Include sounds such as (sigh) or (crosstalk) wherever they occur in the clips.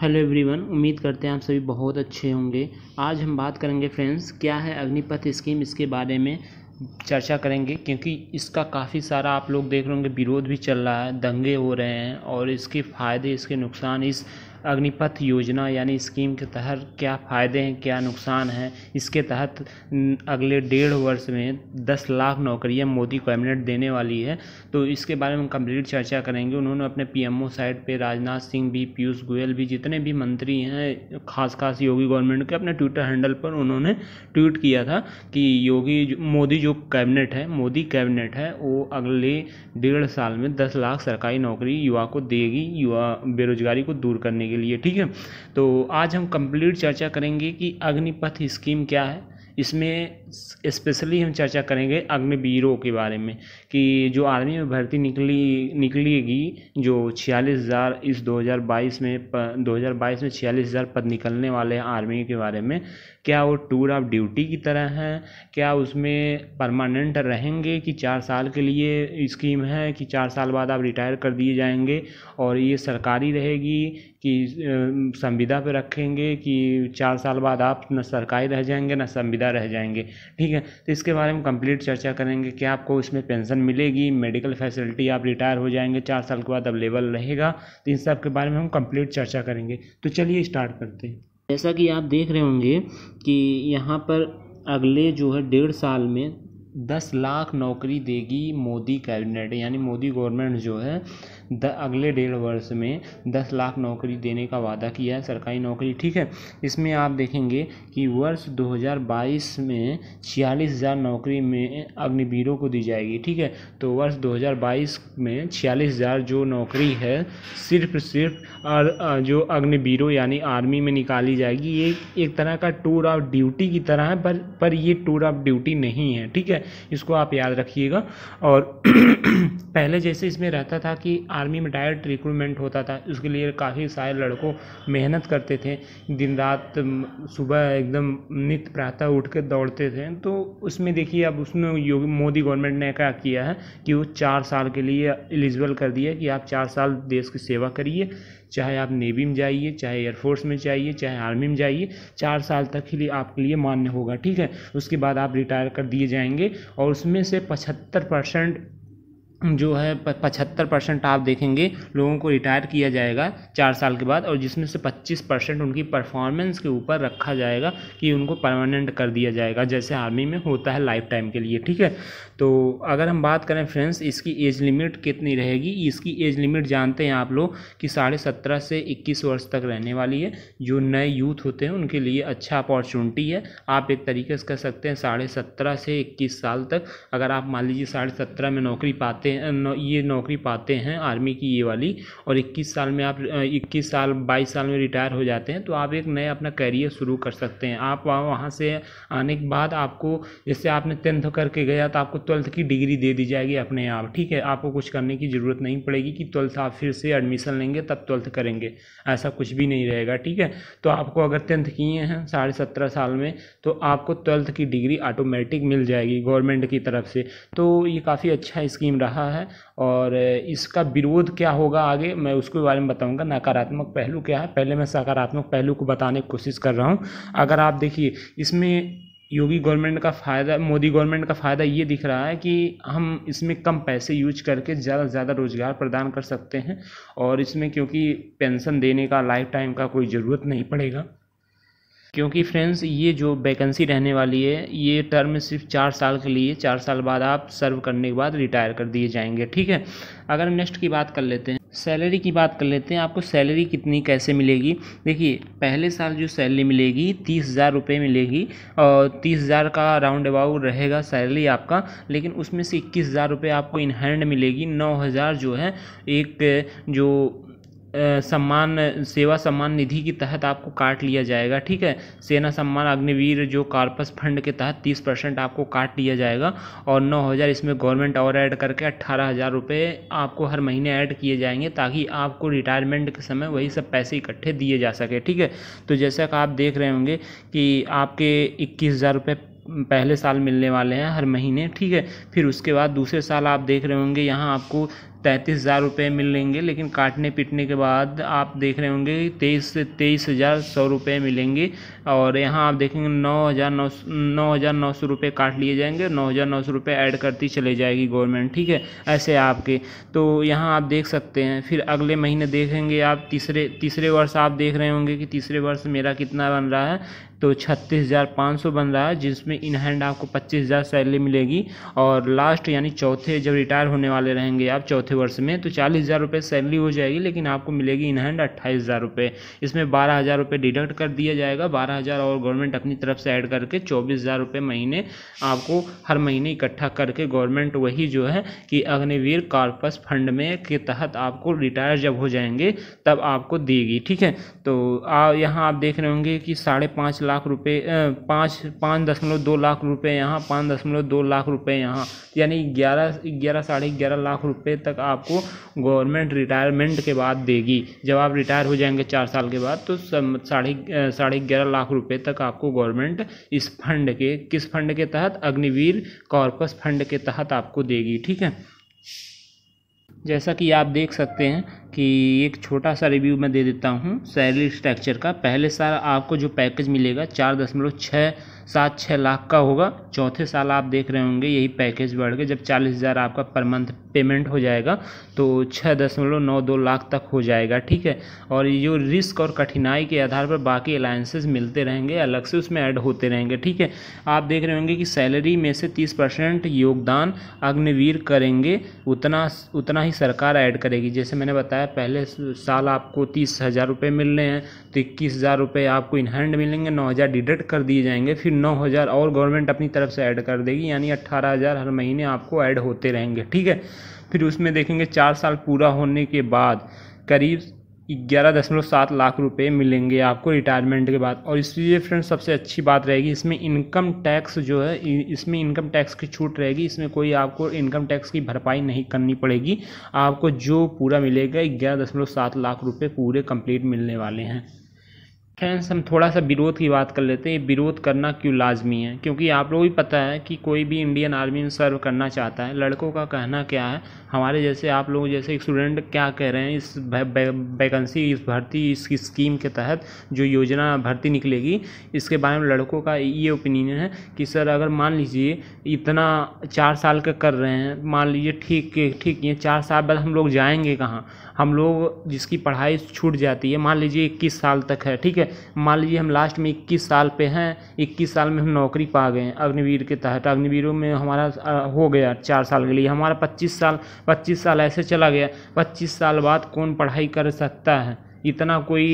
hello everyone उम्मीद करते हैं आप सभी बहुत अच्छे होंगे आज हम बात करेंगे फ्रेंड्स क्या है अग्निपथ स्कीम इसके बारे में चर्चा करेंगे क्योंकि इसका काफ़ी सारा आप लोग देख रहे होंगे विरोध भी चल रहा है दंगे हो रहे हैं और इसके फ़ायदे इसके नुकसान इस अग्निपथ योजना यानी स्कीम के तहत क्या फ़ायदे हैं क्या नुकसान हैं इसके तहत अगले डेढ़ वर्ष में दस लाख नौकरियां मोदी कैबिनेट देने वाली है तो इसके बारे में कंप्लीट चर्चा करेंगे उन्होंने अपने पीएमओ साइड पे राजनाथ सिंह भी पीयूष गोयल भी जितने भी मंत्री हैं खास खास योगी गवर्नमेंट के अपने ट्विटर हैंडल पर उन्होंने ट्वीट किया था कि योगी मोदी जो कैबिनेट है मोदी कैबिनेट है वो अगले डेढ़ साल में दस लाख सरकारी नौकरी युवा को देगी युवा बेरोजगारी को दूर करने के के लिए ठीक है तो आज हम कंप्लीट चर्चा करेंगे कि अग्निपथ स्कीम क्या है इसमें स्पेशली हम चर्चा करेंगे अग्निवीरों के बारे में कि जो आर्मी में भर्ती निकली निकलेगी जो छियालीस हज़ार इस दो हज़ार बाईस में दो हज़ार बाईस में छियालीस हज़ार पद निकलने वाले हैं आर्मी के बारे में क्या वो टूर ऑफ ड्यूटी की तरह हैं क्या उसमें परमानेंट रहेंगे कि चार साल के लिए स्कीम है कि चार साल बाद आप रिटायर कर दिए जाएंगे और ये सरकारी रहेगी कि संविदा पे रखेंगे कि चार साल बाद आप न सरकारी रह जाएंगे न संविदा ज़िंदा रह जाएंगे ठीक है तो इसके बारे में कंप्लीट चर्चा करेंगे कि आपको इसमें पेंशन मिलेगी मेडिकल फैसिलिटी आप रिटायर हो जाएंगे चार साल के बाद अवेलेबल रहेगा तो इन सब के बारे में हम कंप्लीट चर्चा करेंगे तो चलिए स्टार्ट करते हैं जैसा कि आप देख रहे होंगे कि यहाँ पर अगले जो है डेढ़ साल में दस लाख नौकरी देगी मोदी कैबिनेट यानी मोदी गवर्नमेंट जो है द अगले डेढ़ वर्ष में दस लाख नौकरी देने का वादा किया है सरकारी नौकरी ठीक है इसमें आप देखेंगे कि वर्ष 2022 में छियालीस हज़ार नौकरी में अग्निवीरों को दी जाएगी ठीक है तो वर्ष 2022 में छियालीस हज़ार जो नौकरी है सिर्फ सिर्फ जो अग्निवीरों यानी आर्मी में निकाली जाएगी ये एक तरह का टूर ऑफ ड्यूटी की तरह है पर पर ये टूर ऑफ ड्यूटी नहीं है ठीक है इसको आप याद रखिएगा और (clears throat) पहले जैसे इसमें रहता था कि आर्मी में डायरेक्ट रिक्रूटमेंट होता था उसके लिए काफ़ी सारे लड़कों मेहनत करते थे दिन रात सुबह एकदम नित्य प्रातः उठ कर दौड़ते थे तो उसमें देखिए अब उसमें योगी मोदी गवर्नमेंट ने क्या किया है कि वो चार साल के लिए एलिजिबल कर दिया कि आप चार साल देश की सेवा करिए चाहे आप नेवी में जाइए चाहे एयरफोर्स में जाइए चाहे आर्मी में जाइए चार साल तक ही आपके लिए मान्य होगा ठीक है उसके बाद आप रिटायर कर दिए जाएंगे और उसमें से पचहत्तर परसेंट जो है पचहत्तर परसेंट आप देखेंगे लोगों को रिटायर किया जाएगा चार साल के बाद और जिसमें से पच्चीस परसेंट उनकी परफॉर्मेंस के ऊपर रखा जाएगा कि उनको परमानेंट कर दिया जाएगा जैसे आर्मी में होता है लाइफ टाइम के लिए ठीक है तो अगर हम बात करें फ्रेंड्स इसकी एज लिमिट कितनी रहेगी इसकी एज लिमिट जानते हैं आप लोग कि साढ़े सत्रह से इक्कीस वर्ष तक रहने वाली है जो नए यूथ होते हैं उनके लिए अच्छा अपॉर्चुनिटी है आप एक तरीके से कह सकते हैं साढ़े सत्रह से इक्कीस साल तक अगर आप मान लीजिए साढ़े सत्रह में नौकरी पाते पाते हैं ये नौकरी पाते हैं आर्मी की ये वाली और 21 साल में आप 21 साल 22 साल में रिटायर हो जाते हैं तो आप एक नया अपना करियर शुरू कर सकते हैं आप वहाँ से आने के बाद आपको जैसे आपने टेंथ करके गया तो आपको ट्वेल्थ की डिग्री दे दी जाएगी अपने आप ठीक है आपको कुछ करने की ज़रूरत नहीं पड़ेगी कि ट्वेल्थ आप फिर से एडमिशन लेंगे तब ट्वेल्थ करेंगे ऐसा कुछ भी नहीं रहेगा ठीक है तो आपको अगर टेंथ किए हैं साढ़े सत्रह साल में तो आपको ट्वेल्थ की डिग्री ऑटोमेटिक मिल जाएगी गवर्नमेंट की तरफ से तो ये काफ़ी अच्छा स्कीम रहा रहा है और इसका विरोध क्या होगा आगे मैं उसके बारे में बताऊंगा नकारात्मक पहलू क्या है पहले मैं सकारात्मक पहलू को बताने की कोशिश कर रहा हूँ अगर आप देखिए इसमें योगी गवर्नमेंट का फ़ायदा मोदी गवर्नमेंट का फ़ायदा ये दिख रहा है कि हम इसमें कम पैसे यूज करके ज़्यादा से ज़्यादा रोज़गार प्रदान कर सकते हैं और इसमें क्योंकि पेंशन देने का लाइफ टाइम का कोई ज़रूरत नहीं पड़ेगा क्योंकि फ्रेंड्स ये जो वैकेंसी रहने वाली है ये टर्म सिर्फ चार साल के लिए चार साल बाद आप सर्व करने के बाद रिटायर कर दिए जाएंगे ठीक है अगर हम नेक्स्ट की बात कर लेते हैं सैलरी की बात कर लेते हैं आपको सैलरी कितनी कैसे मिलेगी देखिए पहले साल जो सैलरी मिलेगी तीस हज़ार रुपये मिलेगी और तीस हज़ार का राउंड अबाउट रहेगा सैलरी आपका लेकिन उसमें से इक्कीस हज़ार रुपये आपको इनहैंड मिलेगी नौ हज़ार जो है एक जो सम्मान सेवा सम्मान निधि के तहत आपको काट लिया जाएगा ठीक है सेना सम्मान अग्निवीर जो कार्पस फंड के तहत तीस परसेंट आपको काट लिया जाएगा और नौ हज़ार इसमें गवर्नमेंट और ऐड करके अट्ठारह हज़ार रुपये आपको हर महीने ऐड किए जाएंगे ताकि आपको रिटायरमेंट के समय वही सब पैसे इकट्ठे दिए जा सके ठीक है तो जैसा कि आप देख रहे होंगे कि आपके इक्कीस हज़ार रुपये पहले साल मिलने वाले हैं हर महीने ठीक है फिर उसके बाद दूसरे साल आप देख रहे होंगे यहाँ आपको तैंतीस हज़ार रुपये मिलेंगे लेकिन काटने पीटने के बाद आप देख रहे होंगे तेईस से तेईस हज़ार सौ रुपये मिलेंगे और यहाँ आप देखेंगे नौ हज़ार नौ नौ हज़ार नौ सौ रुपये काट लिए जाएंगे नौ हज़ार नौ सौ रुपये ऐड करती चले जाएगी गवर्नमेंट ठीक है ऐसे आपके तो यहाँ आप देख सकते हैं फिर अगले महीने देखेंगे आप तीसरे तीसरे वर्ष आप देख रहे होंगे कि तीसरे वर्ष मेरा कितना बन रहा है तो छत्तीस हज़ार पाँच सौ बन रहा है जिसमें इन हैंड आपको पच्चीस हज़ार सैलरी मिलेगी और लास्ट यानी चौथे जब रिटायर होने वाले रहेंगे आप चौथे वर्ष में तो चालीस हज़ार रुपये सैलरी हो जाएगी लेकिन आपको मिलेगी इन हैंड अट्ठाईस हज़ार रुपये इसमें बारह हज़ार रुपये डिडक्ट कर दिया जाएगा बारह हज़ार और गवर्नमेंट अपनी तरफ से ऐड करके चौबीस हज़ार रुपये महीने आपको हर महीने इकट्ठा करके गवर्नमेंट वही जो है कि अग्निवीर कार्पस फंड में के तहत आपको रिटायर जब हो जाएंगे तब आपको देगी ठीक है तो यहाँ आप देख रहे होंगे कि साढ़े पाँच लाख रुपये पाँच पाँच दशमलव दो लाख रुपये यहाँ पाँच दशमलव दो लाख रुपये यहाँ यानी ग्यारह ग्यारह साढ़े ग्यारह लाख रुपये तक आपको गवर्नमेंट रिटायरमेंट के बाद देगी जब आप रिटायर हो जाएंगे चार साल के बाद तो साढ़े साढ़े ग्यारह लाख रुपए तक आपको गवर्नमेंट इस फंड के किस फंड के तहत अग्निवीर कॉर्पस फंड के तहत आपको देगी ठीक है जैसा कि आप देख सकते हैं कि एक छोटा सा रिव्यू मैं दे देता हूँ सैलरी स्ट्रक्चर का पहले साल आपको जो पैकेज मिलेगा चार दशमलव छः सात छः लाख का होगा चौथे साल आप देख रहे होंगे यही पैकेज बढ़ के जब चालीस हज़ार आपका पर मंथ पेमेंट हो जाएगा तो छः दशमलव नौ दो लाख तक हो जाएगा ठीक है और जो रिस्क और कठिनाई के आधार पर बाकी अलायंसेज मिलते रहेंगे अलग से उसमें ऐड होते रहेंगे ठीक है आप देख रहे होंगे कि सैलरी में से तीस परसेंट योगदान अग्निवीर करेंगे उतना उतना ही सरकार ऐड करेगी जैसे मैंने बताया पहले साल आपको तीस हज़ार रुपये मिल रहे हैं तो इक्कीस हज़ार रुपये आपको इन हैंड मिलेंगे नौ हज़ार डिडक्ट कर दिए जाएंगे फिर नौ हज़ार और गवर्नमेंट अपनी तरफ से ऐड कर देगी यानी अट्ठारह हज़ार हर महीने आपको ऐड होते रहेंगे ठीक है फिर उसमें देखेंगे चार साल पूरा होने के बाद करीब ग्यारह दशमलव सात लाख रुपए मिलेंगे आपको रिटायरमेंट के बाद और इसलिए फ्रेंड सबसे अच्छी बात रहेगी इसमें इनकम टैक्स जो है इसमें इनकम टैक्स की छूट रहेगी इसमें कोई आपको इनकम टैक्स की भरपाई नहीं करनी पड़ेगी आपको जो पूरा मिलेगा ग्यारह दशमलव सात लाख रुपए पूरे कंप्लीट मिलने वाले हैं फ्रेंड्स हम थोड़ा सा विरोध की बात कर लेते हैं विरोध करना क्यों लाजमी है क्योंकि आप लोग भी पता है कि कोई भी इंडियन आर्मी में सर्व करना चाहता है लड़कों का कहना क्या है हमारे जैसे आप लोग जैसे स्टूडेंट क्या कह रहे हैं इस वैकेंसी इस भर्ती इसकी स्कीम के तहत जो योजना भर्ती निकलेगी इसके बारे में लड़कों का ये ओपिनियन है कि सर अगर मान लीजिए इतना चार साल का कर रहे हैं मान लीजिए ठीक ठीक ये चार साल बाद हम लोग जाएंगे कहाँ हम लोग जिसकी पढ़ाई छूट जाती है मान लीजिए इक्कीस साल तक है ठीक है है मान लीजिए हम लास्ट में इक्कीस साल पे हैं इक्कीस साल में हम नौकरी पा गए अग्निवीर के तहत अग्निवीरों में हमारा हो गया चार साल के लिए हमारा पच्चीस साल पच्चीस साल ऐसे चला गया पच्चीस साल बाद कौन पढ़ाई कर सकता है इतना कोई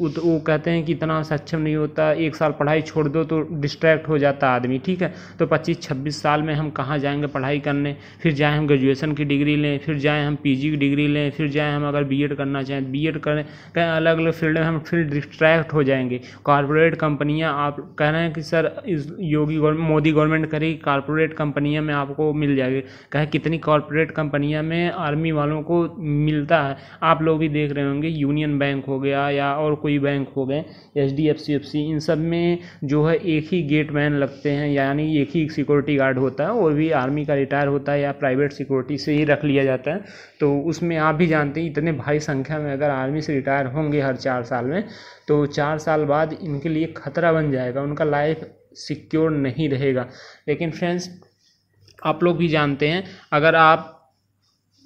वो कहते हैं कि इतना सक्षम नहीं होता एक साल पढ़ाई छोड़ दो तो डिस्ट्रैक्ट हो जाता आदमी ठीक है तो पच्चीस छब्बीस साल में हम कहाँ जाएंगे पढ़ाई करने फिर जाएँ हम ग्रेजुएसन की डिग्री लें फिर जाएँ हम पीजी की डिग्री लें फिर जाएँ हम अगर बीएड करना चाहें एड करें कहीं अलग अलग फील्ड में हम फिर डिस्ट्रैक्ट हो जाएंगे कॉरपोरेट कंपनियाँ आप कह रहे हैं कि सर इस योगी मोदी गवर्नमेंट करेगी कॉरपोरेट कंपनियाँ में आपको मिल जाएगी कहें कितनी कॉरपोरेट कंपनियाँ में आर्मी वालों को मिलता है आप लोग भी देख रहे होंगे यूनियन बैंक हो गया या और कोई बैंक हो गए H D F C F C इन सब में जो है एक ही गेट मैन लगते हैं यानी एक ही सिक्योरिटी गार्ड होता है वो भी आर्मी का रिटायर होता है या प्राइवेट सिक्योरिटी से ही रख लिया जाता है तो उसमें आप भी जानते हैं इतने भारी संख्या में अगर आर्मी से रिटायर होंगे हर चार साल में तो चार साल बाद इनके लिए खतरा बन जाएगा उनका लाइफ सिक्योर नहीं रहेगा लेकिन फ्रेंड्स आप लोग भी जानते हैं अगर आप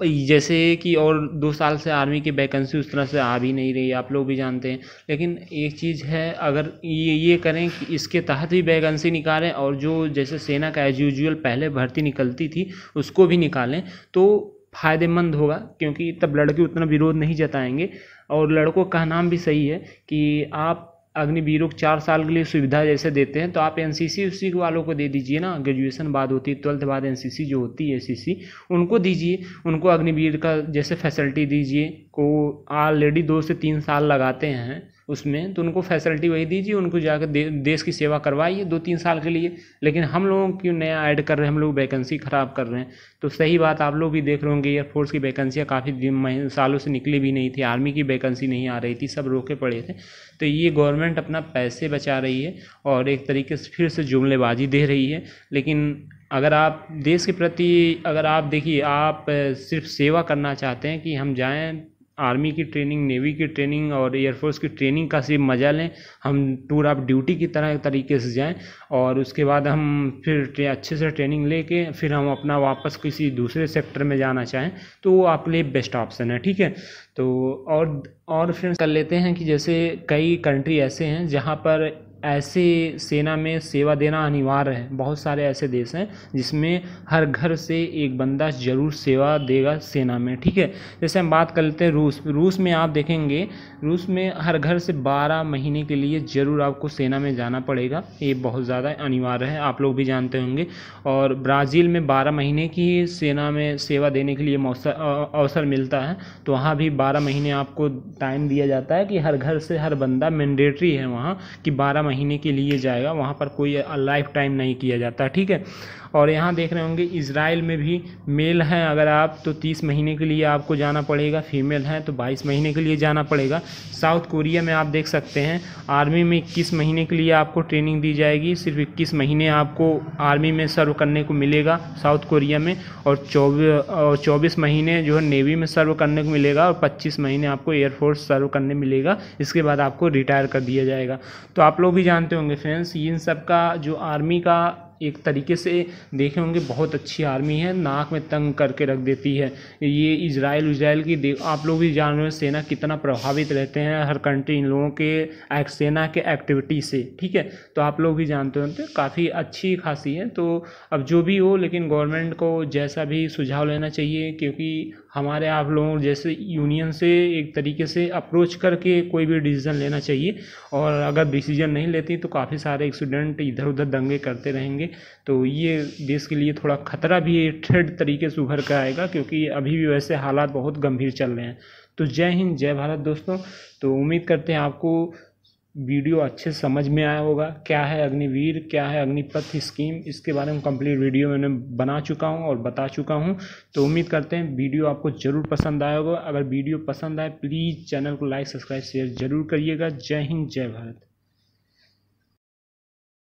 जैसे कि और दो साल से आर्मी की वैकेंसी उस तरह से आ भी नहीं रही आप लोग भी जानते हैं लेकिन एक चीज़ है अगर ये ये करें कि इसके तहत भी वैकेंसी निकालें और जो जैसे सेना का एज यूजल पहले भर्ती निकलती थी उसको भी निकालें तो फ़ायदेमंद होगा क्योंकि तब लड़के उतना विरोध नहीं जताएंगे और लड़कों का नाम भी सही है कि आप अग्निवीरों को चार साल के लिए सुविधा जैसे देते हैं तो आप एन सी सी वालों को दे दीजिए ना ग्रेजुएशन बाद होती है ट्वेल्थ बाद एन जो होती है सी उनको दीजिए उनको अग्निवीर का जैसे फैसिलिटी दीजिए को ऑलरेडी दो से तीन साल लगाते हैं उसमें तो उनको फैसिलिटी वही दीजिए उनको जाकर दे, देश की सेवा करवाइए दो तीन साल के लिए लेकिन हम लोगों क्यों नया ऐड कर रहे हैं हम लोग वैकेंसी ख़राब कर रहे हैं तो सही बात आप लोग भी देख रहे होंगे एयरफोर्स की वैकेंसियाँ काफ़ी सालों से निकली भी नहीं थी आर्मी की वैकेंसी नहीं आ रही थी सब रोके पड़े थे तो ये गवर्नमेंट अपना पैसे बचा रही है और एक तरीके से फिर से जुमलेबाजी दे रही है लेकिन अगर आप देश के प्रति अगर आप देखिए आप सिर्फ सेवा करना चाहते हैं कि हम जाएं आर्मी की ट्रेनिंग नेवी की ट्रेनिंग और एयरफोर्स की ट्रेनिंग का सिर्फ मज़ा लें हम टूर ऑफ ड्यूटी की तरह तरीके से जाएं और उसके बाद हम फिर अच्छे से ट्रेनिंग लेके फिर हम अपना वापस किसी दूसरे सेक्टर में जाना चाहें तो वो आपके लिए बेस्ट ऑप्शन है ठीक है तो और और फ्रेंड्स कर लेते हैं कि जैसे कई कंट्री ऐसे हैं जहाँ पर ऐसे सेना में सेवा देना अनिवार्य है बहुत सारे ऐसे देश हैं जिसमें हर घर से एक बंदा ज़रूर सेवा देगा सेना में ठीक है जैसे हम बात कर लेते हैं रूस रूस में आप देखेंगे रूस में हर घर से बारह महीने के लिए ज़रूर आपको सेना में जाना पड़ेगा ये बहुत ज़्यादा अनिवार्य है आप लोग भी जानते होंगे और ब्राज़ील में बारह महीने की सेना में सेवा देने के लिए अवसर मिलता है तो वहाँ भी बारह महीने आपको टाइम दिया जाता है कि हर घर से हर बंदा मैंडेटरी है वहाँ कि बारह महीने के लिए जाएगा वहाँ पर कोई लाइफ टाइम नहीं किया जाता ठीक है और यहाँ देख रहे होंगे इसराइल में भी मेल हैं अगर आप तो तीस महीने के लिए आपको जाना पड़ेगा फीमेल हैं तो बाईस महीने के लिए जाना पड़ेगा साउथ कोरिया में आप देख सकते हैं आर्मी में इक्कीस महीने के लिए आपको ट्रेनिंग दी जाएगी सिर्फ इक्कीस महीने आपको आर्मी में सर्व करने को मिलेगा साउथ कोरिया में और चौबीस और चौबीस महीने जो है नेवी में सर्व करने को मिलेगा और पच्चीस महीने आपको एयरफोर्स सर्व करने मिलेगा इसके बाद आपको रिटायर कर दिया जाएगा तो आप लोग भी जानते होंगे फ्रेंड्स इन सब का जो आर्मी का एक तरीके से देखे होंगे बहुत अच्छी आर्मी है नाक में तंग करके रख देती है ये इजराइल उजराइल की देख आप लोग भी जान रहे हो सेना कितना प्रभावित रहते हैं हर कंट्री इन लोगों के सेना के एक्टिविटी से ठीक है तो आप लोग भी जानते होते काफ़ी अच्छी खासी है तो अब जो भी हो लेकिन गवर्नमेंट को जैसा भी सुझाव लेना चाहिए क्योंकि हमारे आप लोगों जैसे यूनियन से एक तरीके से अप्रोच करके कोई भी डिसीज़न लेना चाहिए और अगर डिसीज़न नहीं लेती तो काफ़ी सारे एक्सीडेंट इधर उधर दंगे करते रहेंगे तो ये देश के लिए थोड़ा खतरा भी थ्रेड तरीके से उभर कर आएगा क्योंकि अभी भी वैसे हालात बहुत गंभीर चल रहे हैं तो जय हिंद जय भारत दोस्तों तो उम्मीद करते हैं आपको वीडियो अच्छे समझ में आया होगा क्या है अग्निवीर क्या है अग्निपथ स्कीम इसके बारे में कंप्लीट वीडियो मैंने बना चुका हूं और बता चुका हूं तो उम्मीद करते हैं वीडियो आपको ज़रूर पसंद आया होगा अगर वीडियो पसंद आए प्लीज़ चैनल को लाइक सब्सक्राइब शेयर ज़रूर करिएगा जय हिंद जय भारत